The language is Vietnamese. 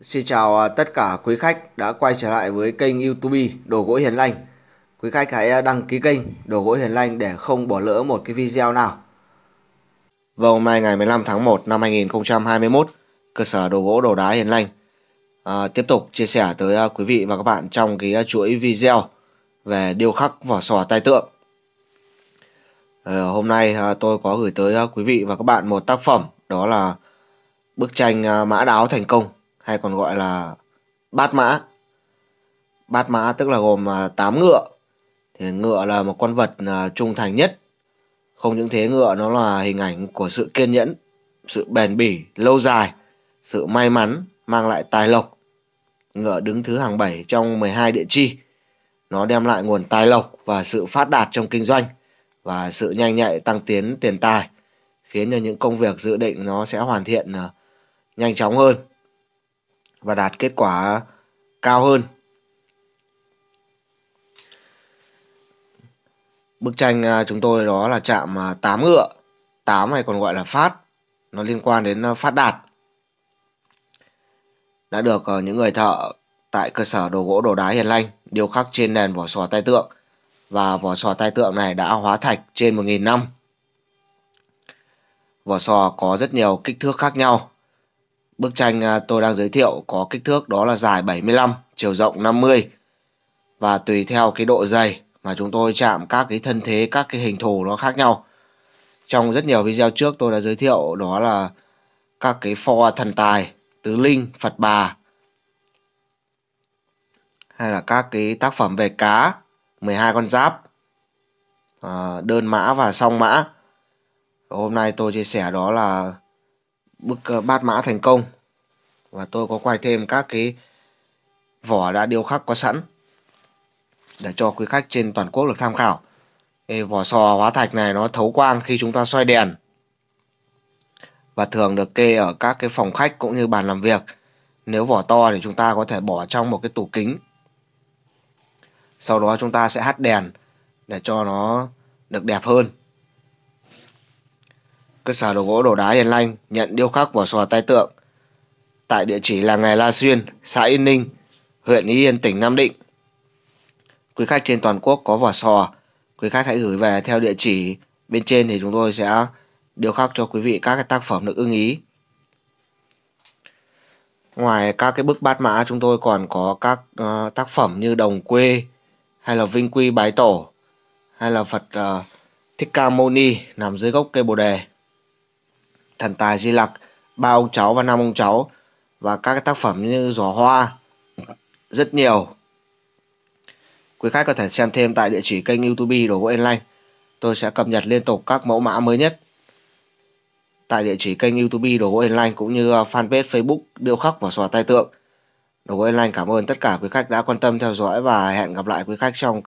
Xin chào à, tất cả quý khách đã quay trở lại với kênh YouTube Đồ gỗ Hiền Lành. Quý khách hãy à, đăng ký kênh Đồ gỗ Hiền Lành để không bỏ lỡ một cái video nào. Vào vâng, hôm nay ngày 15 tháng 1 năm 2021, cơ sở đồ gỗ đồ đá Hiền Lành à, tiếp tục chia sẻ tới à, quý vị và các bạn trong cái chuỗi video về điêu khắc vỏ sò tai tượng. À, hôm nay à, tôi có gửi tới quý vị và các bạn một tác phẩm đó là bức tranh mã đáo thành công hay còn gọi là bát mã. Bát mã tức là gồm 8 à, ngựa. Thì ngựa là một con vật à, trung thành nhất. Không những thế ngựa nó là hình ảnh của sự kiên nhẫn, sự bền bỉ, lâu dài, sự may mắn, mang lại tài lộc. Ngựa đứng thứ hàng 7 trong 12 địa chi. Nó đem lại nguồn tài lộc và sự phát đạt trong kinh doanh và sự nhanh nhạy tăng tiến tiền tài khiến cho những công việc dự định nó sẽ hoàn thiện à, nhanh chóng hơn và đạt kết quả cao hơn bức tranh à, chúng tôi đó là chạm 8 à, ngựa 8 hay còn gọi là phát nó liên quan đến à, phát đạt đã được những người thợ tại cơ sở đồ gỗ đồ đá hiền lành điêu khắc trên nền vỏ sò tai tượng và vỏ sò tai tượng này đã hóa thạch trên 1.000 năm vỏ sò có rất nhiều kích thước khác nhau Bức tranh à, tôi đang giới thiệu có kích thước đó là dài 75, chiều rộng 50. Và tùy theo cái độ dày mà chúng tôi chạm các cái thân thế, các cái hình thù nó khác nhau. Trong rất nhiều video trước tôi đã giới thiệu đó là các cái pho thần tài, tứ linh, Phật bà. Hay là các cái tác phẩm về cá, 12 con giáp, à, đơn mã và song mã. Hôm nay tôi chia sẻ đó là bức ờ, bát mã thành công và tôi có quay thêm các cái vỏ đã điêu khắc có sẵn để cho quý khách trên toàn quốc được tham khảo cái vỏ sò hóa thạch này nó thấu quang khi chúng ta xoay đèn và thường được kê ở các cái phòng khách cũng như bàn làm việc nếu vỏ to thì chúng ta có thể bỏ trong một cái tủ kính sau đó chúng ta sẽ hắt đèn để cho nó được đẹp hơn cơ sở đồ gỗ đồ đá hiền lành nhận điêu khắc vỏ sò tai tượng tại địa chỉ làng nghề la xuyên xã yên ninh huyện y yên tỉnh nam định quý khách trên toàn quốc có vỏ sò quý khách hãy gửi về theo địa chỉ bên trên thì chúng tôi sẽ điêu khắc cho quý vị các cái tác phẩm được ưng ý ngoài các cái bức bát mã chúng tôi còn có các uh, tác phẩm như đồng quê hay là vinh quy bái tổ hay là phật uh, thích ca mâu ni nằm dưới gốc cây bồ đề thần tài di lặc ba ông cháu và năm ông cháu và các tác phẩm như giỏ hoa rất nhiều quý khách có thể xem thêm tại địa chỉ kênh youtube đồ gỗ yên tôi sẽ cập nhật liên tục các mẫu mã mới nhất tại địa chỉ kênh youtube đồ gỗ yên cũng như ờ, fanpage facebook điêu khắc và sò tay tượng đồ gỗ yên cảm ơn tất cả quý khách đã quan tâm theo dõi và hẹn gặp lại quý khách trong